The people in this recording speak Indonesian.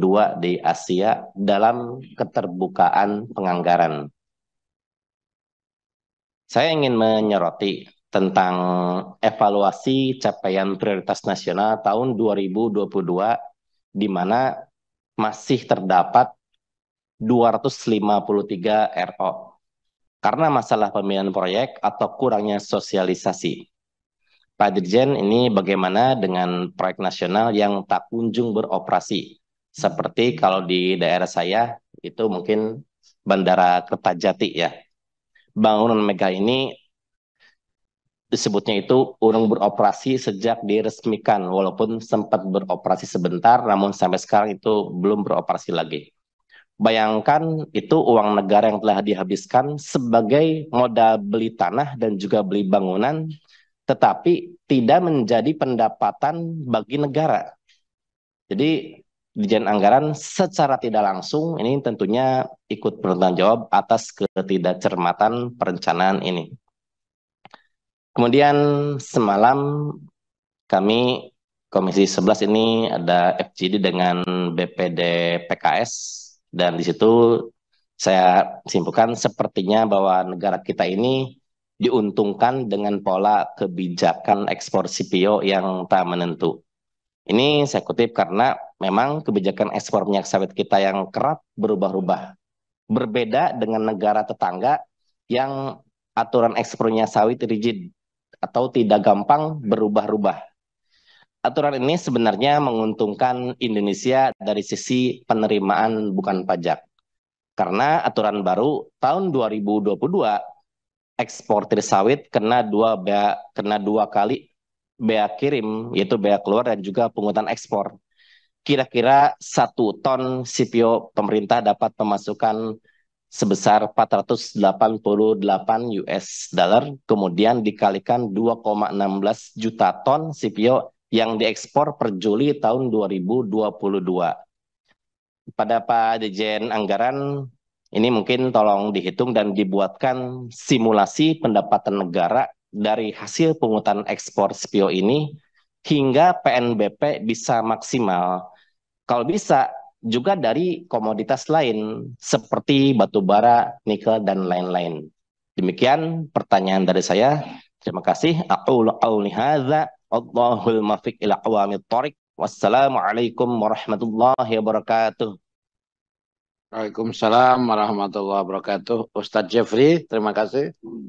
dua di Asia dalam keterbukaan penganggaran. Saya ingin menyoroti tentang evaluasi capaian prioritas nasional tahun 2022 di mana masih terdapat 253 RO karena masalah pemilihan proyek atau kurangnya sosialisasi. Pak Dirjen, ini bagaimana dengan proyek nasional yang tak kunjung beroperasi seperti kalau di daerah saya itu mungkin Bandara Kertajati ya. Bangunan Mega ini disebutnya itu urung beroperasi sejak diresmikan walaupun sempat beroperasi sebentar namun sampai sekarang itu belum beroperasi lagi. Bayangkan itu uang negara yang telah dihabiskan sebagai modal beli tanah dan juga beli bangunan tetapi tidak menjadi pendapatan bagi negara. Jadi Dirjen Anggaran secara tidak langsung ini tentunya ikut bertanggung jawab atas ketidakcermatan perencanaan ini. Kemudian semalam kami Komisi 11 ini ada FGD dengan BPD PKS dan di situ saya simpulkan sepertinya bahwa negara kita ini diuntungkan dengan pola kebijakan ekspor CPO yang tak menentu. Ini saya kutip karena memang kebijakan ekspor minyak sawit kita yang kerap berubah-ubah. Berbeda dengan negara tetangga yang aturan ekspornya sawit rigid atau tidak gampang berubah-ubah. Aturan ini sebenarnya menguntungkan Indonesia dari sisi penerimaan bukan pajak. Karena aturan baru tahun 2022 eksportir sawit kena dua bea, kena dua kali bea kirim yaitu bea keluar dan juga pungutan ekspor kira-kira satu ton CPO pemerintah dapat pemasukan sebesar 488 US dollar kemudian dikalikan 2,16 juta ton CPO yang diekspor per Juli tahun 2022. Pada Pak Dijen Anggaran ini mungkin tolong dihitung dan dibuatkan simulasi pendapatan negara dari hasil pungutan ekspor CPO ini hingga PNBP bisa maksimal. Kalau bisa juga dari komoditas lain seperti batu bara, nikel dan lain-lain. Demikian pertanyaan dari saya. Terima kasih. Allahul Wassalamualaikum warahmatullahi wabarakatuh. Waalaikumsalam warahmatullahi wabarakatuh. Ustadz Jeffrey, terima kasih.